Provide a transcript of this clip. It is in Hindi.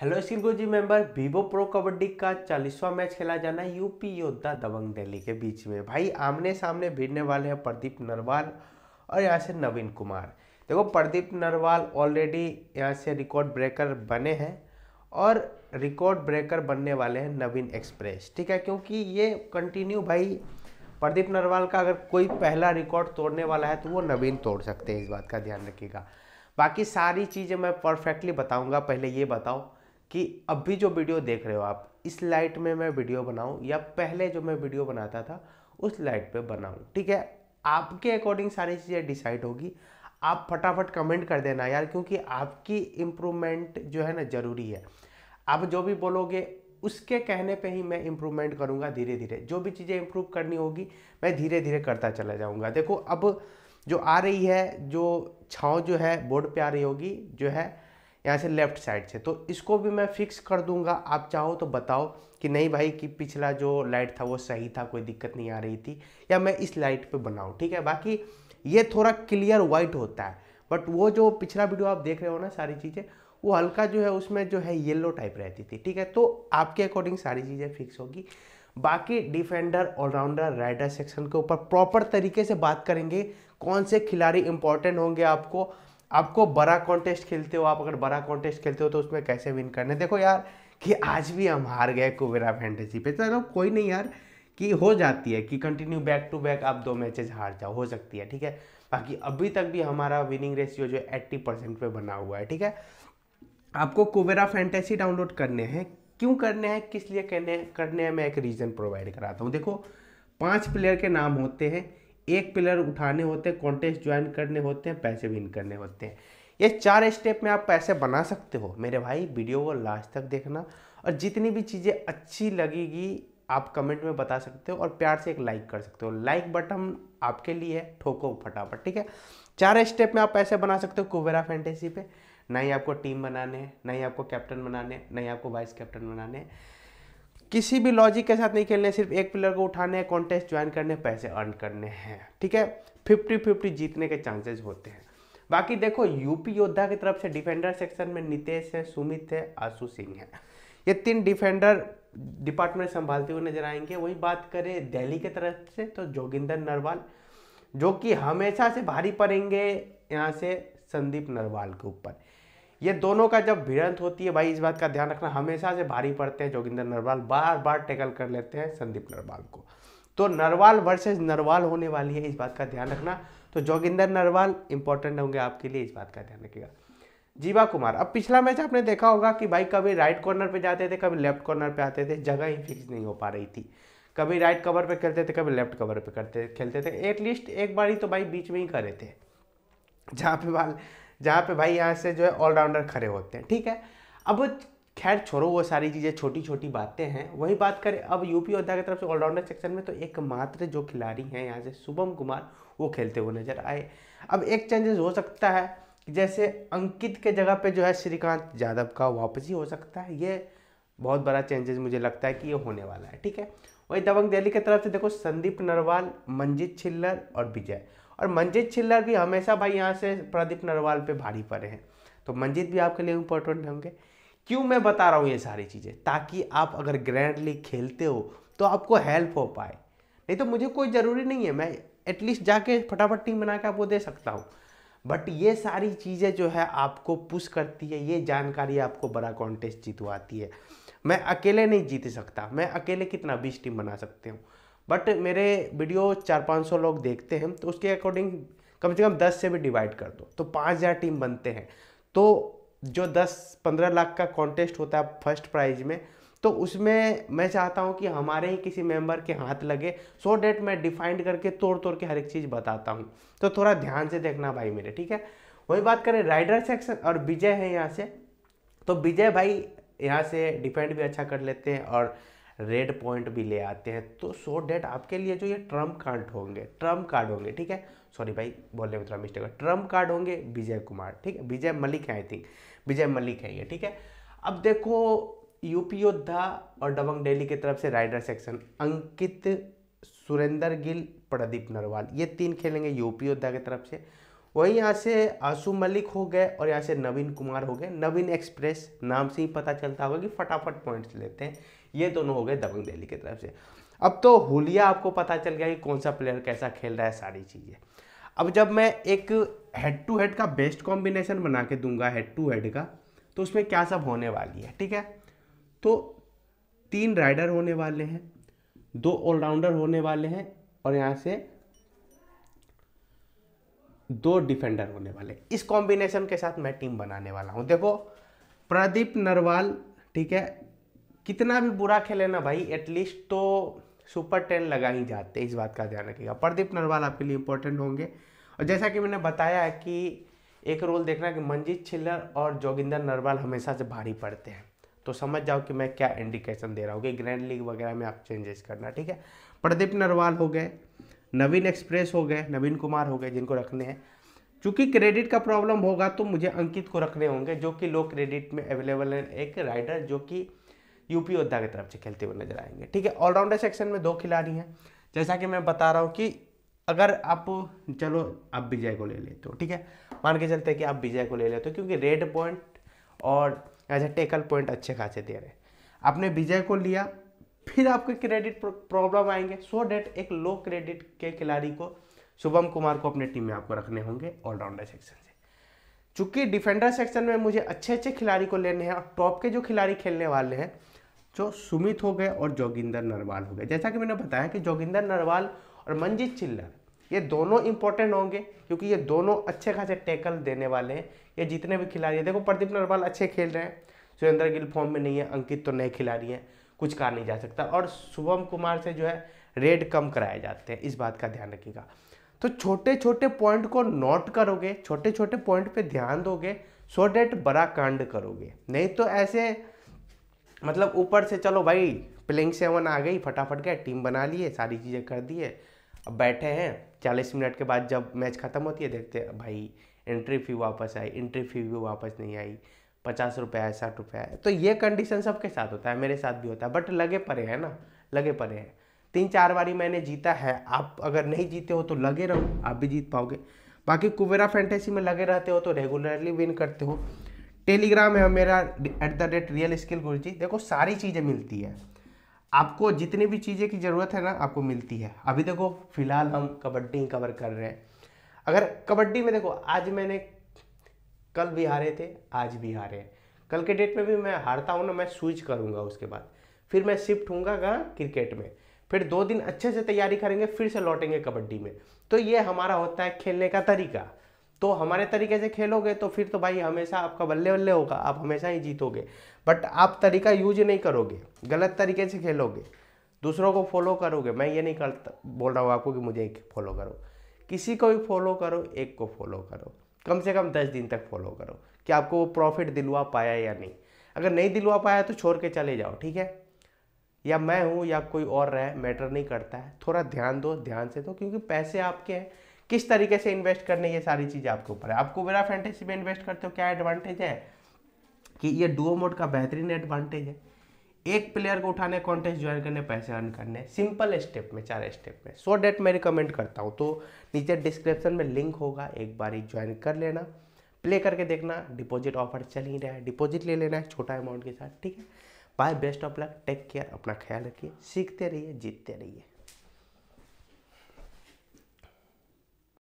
हेलो स्किल को जी मेंबर वीवो प्रो कबड्डी का चालीसवा मैच खेला जाना है यूपी योद्धा दबंग दिल्ली के बीच में भाई आमने सामने भिड़ने वाले हैं प्रदीप नरवाल और यहाँ से नवीन कुमार देखो प्रदीप नरवाल ऑलरेडी यहाँ से रिकॉर्ड ब्रेकर बने हैं और रिकॉर्ड ब्रेकर बनने वाले हैं नवीन एक्सप्रेस ठीक है क्योंकि ये कंटिन्यू भाई प्रदीप नरवाल का अगर कोई पहला रिकॉर्ड तोड़ने वाला है तो वो नवीन तोड़ सकते हैं इस बात का ध्यान रखिएगा बाकी सारी चीज़ें मैं परफेक्टली बताऊंगा पहले ये बताओ कि अभी जो वीडियो देख रहे हो आप इस लाइट में मैं वीडियो बनाऊँ या पहले जो मैं वीडियो बनाता था उस लाइट पे बनाऊँ ठीक है आपके अकॉर्डिंग सारी चीज़ें डिसाइड होगी आप फटाफट कमेंट कर देना यार क्योंकि आपकी इम्प्रूवमेंट जो है ना ज़रूरी है आप जो भी बोलोगे उसके कहने पे ही मैं इम्प्रूवमेंट करूँगा धीरे धीरे जो भी चीज़ें इम्प्रूव करनी होगी मैं धीरे धीरे करता चला जाऊँगा देखो अब जो आ रही है जो छाँव जो है बोर्ड पर आ रही होगी जो है यहाँ से लेफ्ट साइड से तो इसको भी मैं फिक्स कर दूंगा आप चाहो तो बताओ कि नहीं भाई कि पिछला जो लाइट था वो सही था कोई दिक्कत नहीं आ रही थी या मैं इस लाइट पे बनाऊँ ठीक है बाकी ये थोड़ा क्लियर वाइट होता है बट वो जो पिछला वीडियो आप देख रहे हो ना सारी चीज़ें वो हल्का जो है उसमें जो है येल्लो टाइप रहती थी ठीक है तो आपके अकॉर्डिंग सारी चीज़ें फिक्स होगी बाकी डिफेंडर ऑलराउंडर राइडर सेक्शन के ऊपर प्रॉपर तरीके से बात करेंगे कौन से खिलाड़ी इंपॉर्टेंट होंगे आपको आपको बड़ा कॉन्टेस्ट खेलते हो आप अगर बड़ा कॉन्टेस्ट खेलते हो तो उसमें कैसे विन करने देखो यार कि आज भी हम हार गए कुबेरा फैंटेसी पे चलो कोई नहीं यार कि हो जाती है कि कंटिन्यू बैक टू बैक आप दो मैचेज हार जाओ हो सकती है ठीक है बाकी अभी तक भी हमारा विनिंग रेशियो जो एट्टी परसेंट पर बना हुआ है ठीक है आपको कुबेरा फैंटेसी डाउनलोड करने हैं क्यों करने हैं किस लिए करने करने हैं मैं एक रीज़न प्रोवाइड कराता हूँ देखो पांच प्लेयर के नाम होते हैं एक पिलर उठाने होते हैं कॉन्टेस्ट ज्वाइन करने होते हैं पैसे विन करने होते हैं ये चार स्टेप में आप पैसे बना सकते हो मेरे भाई वीडियो को लास्ट तक देखना और जितनी भी चीज़ें अच्छी लगेगी आप कमेंट में बता सकते हो और प्यार से एक लाइक कर सकते हो लाइक बटन आपके लिए है ठोको फटाफट ठीक है चार स्टेप में आप पैसे बना सकते हो कुबेरा फैंटेसी पे ना ही आपको टीम बनाने हैं ना ही आपको कैप्टन बनाने हैं ना ही आपको वाइस कैप्टन बनाने हैं किसी भी लॉजिक के साथ नहीं खेलने सिर्फ एक प्लेयर को उठाने हैं कॉन्टेस्ट ज्वाइन करने पैसे अर्न करने हैं ठीक है फिफ्टी फिफ्टी जीतने के चांसेस होते हैं बाकी देखो यूपी योद्धा की तरफ से डिफेंडर सेक्शन में नितेश है सुमित है आशु सिंह है ये तीन डिफेंडर डिपार्टमेंट संभालते हुए नजर आएंगे वही बात करें दिल्ली की तरफ से तो जोगिंदर नरवाल जो कि हमेशा से भारी पड़ेंगे यहाँ से संदीप नरवाल के ऊपर ये दोनों का जब भिड़ंत होती है भाई इस बात का ध्यान रखना हमेशा से भारी पड़ते हैं जोगिंदर नरवाल बार बार टैकल कर लेते हैं संदीप नरवाल को तो नरवाल वर्सेज नरवाल होने वाली है इस बात का ध्यान रखना तो जोगिंदर नरवाल इंपॉर्टेंट होंगे आपके लिए इस बात का ध्यान रखिएगा जीवा कुमार अब पिछला मैच आपने देखा होगा कि भाई कभी राइट कॉर्नर पे जाते थे कभी लेफ्ट कॉर्नर पे आते थे जगह ही फिक्स नहीं हो पा रही थी कभी राइट कवर पे खेलते थे कभी लेफ्ट कवर पे करते खेलते थे एटलीस्ट एक बार ही तो भाई बीच में ही करे थे जहाँ पे बाल जहाँ पे भाई यहाँ से जो है ऑलराउंडर खड़े होते हैं ठीक है अब खैर छोड़ो वो सारी चीज़ें छोटी छोटी बातें हैं वही बात करें अब यूपी योद्धा की तरफ से ऑलराउंडर सेक्शन में तो एकमात्र जो खिलाड़ी हैं यहाँ से शुभम कुमार वो खेलते हुए नजर आए अब एक चेंजेस हो सकता है जैसे अंकित के जगह पे जो है श्रीकांत यादव का वापसी हो सकता है ये बहुत बड़ा चेंजेस मुझे लगता है कि ये होने वाला है ठीक है वही दबंग दिल्ली की तरफ से देखो संदीप नरवाल मंजीत छिल्लर और विजय और मंजीत छिल्लर भी हमेशा भाई यहाँ से प्रदीप नरवाल पे भारी पड़े हैं तो मंजीत भी आपके लिए इम्पोर्टेंट होंगे क्यों मैं बता रहा हूँ ये सारी चीज़ें ताकि आप अगर ग्रैंड लीग खेलते हो तो आपको हेल्प हो पाए नहीं तो मुझे कोई ज़रूरी नहीं है मैं एटलीस्ट जाके फटाफट टीम बना के आपको दे सकता हूँ बट ये सारी चीज़ें जो है आपको पुश करती है ये जानकारी आपको बड़ा कॉन्टेस्ट जीतवाती है मैं अकेले नहीं जीत सकता मैं अकेले कितना बीस टीम बना सकते हूँ बट मेरे वीडियो चार पाँच सौ लोग देखते हैं तो उसके अकॉर्डिंग कम से कम दस से भी डिवाइड कर दो तो पाँच हज़ार टीम बनते हैं तो जो दस पंद्रह लाख का कॉन्टेस्ट होता है फर्स्ट प्राइज में तो उसमें मैं चाहता हूँ कि हमारे ही किसी मेंबर के हाथ लगे सो डेट मैं डिफाइंड करके तोड़ तोड़ के हर एक चीज़ बताता हूँ तो थोड़ा ध्यान से देखना भाई मेरे ठीक है वही बात करें राइडर सेक्शन और विजय है यहाँ से तो विजय भाई यहाँ से डिफेंड भी अच्छा कर लेते हैं और रेड पॉइंट भी ले आते हैं तो सो so डेट आपके लिए जो ये ट्रम्प कार्ड होंगे ट्रम्प कार्ड होंगे ठीक है सॉरी भाई बोलने में थोड़ा मिस्टेक ट्रम्प कार्ड होंगे विजय कुमार ठीक है विजय मलिक है आई थिंक विजय मलिक है ये ठीक है अब देखो यूपी योद्धा और दबंग डेली की तरफ से राइडर सेक्शन अंकित सुरेंद्र गिल प्रदीप नरवाल ये तीन खेलेंगे यूपी योद्धा की तरफ से वहीं यहाँ से आशु मलिक हो गए और यहाँ से नवीन कुमार हो गए नवीन एक्सप्रेस नाम से ही पता चलता होगा कि फटाफट पॉइंट्स लेते हैं ये दोनों हो गए दबंग दिल्ली की तरफ से अब तो होलिया आपको पता चल गया कि कौन सा प्लेयर कैसा खेल रहा है सारी चीज़ें अब जब मैं एक हेड टू हेड का बेस्ट कॉम्बिनेशन बना के दूंगा हेड टू हेड का तो उसमें क्या सब होने वाली है ठीक है तो तीन राइडर होने वाले हैं दो ऑलराउंडर होने वाले हैं और यहाँ से दो डिफेंडर होने वाले इस कॉम्बिनेशन के साथ मैं टीम बनाने वाला हूँ देखो प्रदीप नरवाल ठीक है कितना भी बुरा खेले ना भाई एटलीस्ट तो सुपर टेन लगा ही जाते इस बात का ध्यान रखिएगा प्रदीप नरवाल आपके लिए इंपॉर्टेंट होंगे और जैसा कि मैंने बताया है कि एक रोल देखना कि मंजीत छिल्लर और जोगिंदर नरवाल हमेशा से भारी पड़ते हैं तो समझ जाओ कि मैं क्या इंडिकेशन दे रहा हूँ कि ग्रैंड लीग वगैरह में आप चेंजेस करना ठीक है प्रदीप नरवाल हो गए नवीन एक्सप्रेस हो गए नवीन कुमार हो गए जिनको रखने हैं चूँकि क्रेडिट का प्रॉब्लम होगा तो मुझे अंकित को रखने होंगे जो कि लो क्रेडिट में अवेलेबल है एक राइडर जो कि यूपी योद्धा की तरफ से खेलते हुए नजर आएंगे ठीक है ऑलराउंडर सेक्शन में दो खिलाड़ी हैं जैसा कि मैं बता रहा हूँ कि अगर आप चलो आप विजय को ले लेते हो ठीक है मान के चलते हैं कि आप विजय को ले लेते हो क्योंकि रेड पॉइंट और एज ए टेकल पॉइंट अच्छे खासे दे रहे आपने विजय को लिया फिर आपके क्रेडिट प्रॉब्लम आएंगे सो डेट एक लो क्रेडिट के खिलाड़ी को शुभम कुमार को अपने टीम में आपको रखने होंगे ऑलराउंडर सेक्शन से चूंकि डिफेंडर सेक्शन में मुझे अच्छे अच्छे खिलाड़ी को लेने हैं और टॉप के जो खिलाड़ी खेलने वाले हैं जो सुमित हो गए और जोगिंदर नरवाल हो गए जैसा कि मैंने बताया कि जोगिंदर नरवाल और मंजीत चिल्लर ये दोनों इंपॉर्टेंट होंगे क्योंकि ये दोनों अच्छे खासे टैकल देने वाले हैं ये जितने भी खिलाड़ी हैं देखो प्रदीप नरवाल अच्छे खेल रहे हैं सुरेंद्र गिल फॉर्म में नहीं है अंकित तो नए खिलाड़ी हैं कुछ कहा नहीं जा सकता और शुभम कुमार से जो है रेड कम कराए जाते हैं इस बात का ध्यान रखिएगा तो छोटे छोटे पॉइंट को नोट करोगे छोटे छोटे पॉइंट पे ध्यान दोगे सो डेट बड़ा कांड करोगे नहीं तो ऐसे मतलब ऊपर से चलो भाई प्लेइंग सेवन आ गई फटाफट गए टीम बना लिए सारी चीज़ें कर दिए अब बैठे हैं चालीस मिनट के बाद जब मैच ख़त्म होती है देखते हैं भाई एंट्री फ़ी वापस आई एंट्री फ़ी भी वापस नहीं आई पचास रुपये है साठ रुपये है तो ये कंडीशन सबके साथ होता है मेरे साथ भी होता है बट लगे पड़े हैं ना लगे पड़े हैं तीन चार बारी मैंने जीता है आप अगर नहीं जीते हो तो लगे रहो आप भी जीत पाओगे बाकी कुबेरा फैंटेसी में लगे रहते हो तो रेगुलरली विन करते हो टेलीग्राम है मेरा at the rate real skill Guru ji देखो सारी चीज़ें मिलती है आपको जितनी भी चीज़ें की ज़रूरत है ना आपको मिलती है अभी देखो फिलहाल हम कबड्डी कवर कर रहे हैं अगर कबड्डी में देखो आज मैंने कल भी हारे थे आज भी हारे हैं कल के डेट में भी मैं हारता हूँ ना मैं स्विच करूँगा उसके बाद फिर मैं शिफ्ट हूँगा क्रिकेट में फिर दो दिन अच्छे से तैयारी करेंगे फिर से लौटेंगे कबड्डी में तो ये हमारा होता है खेलने का तरीका तो हमारे तरीके से खेलोगे तो फिर तो भाई हमेशा आपका बल्ले बल्ले होगा आप हमेशा ही जीतोगे बट आप तरीका यूज नहीं करोगे गलत तरीके से खेलोगे दूसरों को फॉलो करोगे मैं ये नहीं करता बोल रहा हूँ आपको कि मुझे एक फॉलो करो किसी को भी फॉलो करो एक को फॉलो करो कम से कम दस दिन तक फॉलो करो कि आपको वो प्रॉफिट दिलवा पाया या नहीं अगर नहीं दिलवा पाया तो छोड़ के चले जाओ ठीक है या मैं हूँ या कोई और रहे मैटर नहीं करता है थोड़ा ध्यान दो ध्यान से दो क्योंकि पैसे आपके हैं किस तरीके से इन्वेस्ट करने ये सारी चीज़ें आपके ऊपर है आप कुबेरा फैंटेसी में इन्वेस्ट करते हो क्या एडवांटेज है कि ये डुओ मोड का बेहतरीन एडवांटेज है एक प्लेयर को उठाने कॉन्टेस्ट ज्वाइन करने पैसे अर्न करने सिंपल स्टेप में चार स्टेप में सो डेट मैं रिकमेंड करता हूँ तो नीचे डिस्क्रिप्शन में लिंक होगा एक बार ही ज्वाइन कर लेना प्ले करके देखना डिपॉजिट ऑफर चल ही रहा है डिपॉजिट ले लेना है छोटा अमाउंट के साथ ठीक है bye best of luck take care अपना ख्याल रखिए सीखते रहिए जीतते रहिए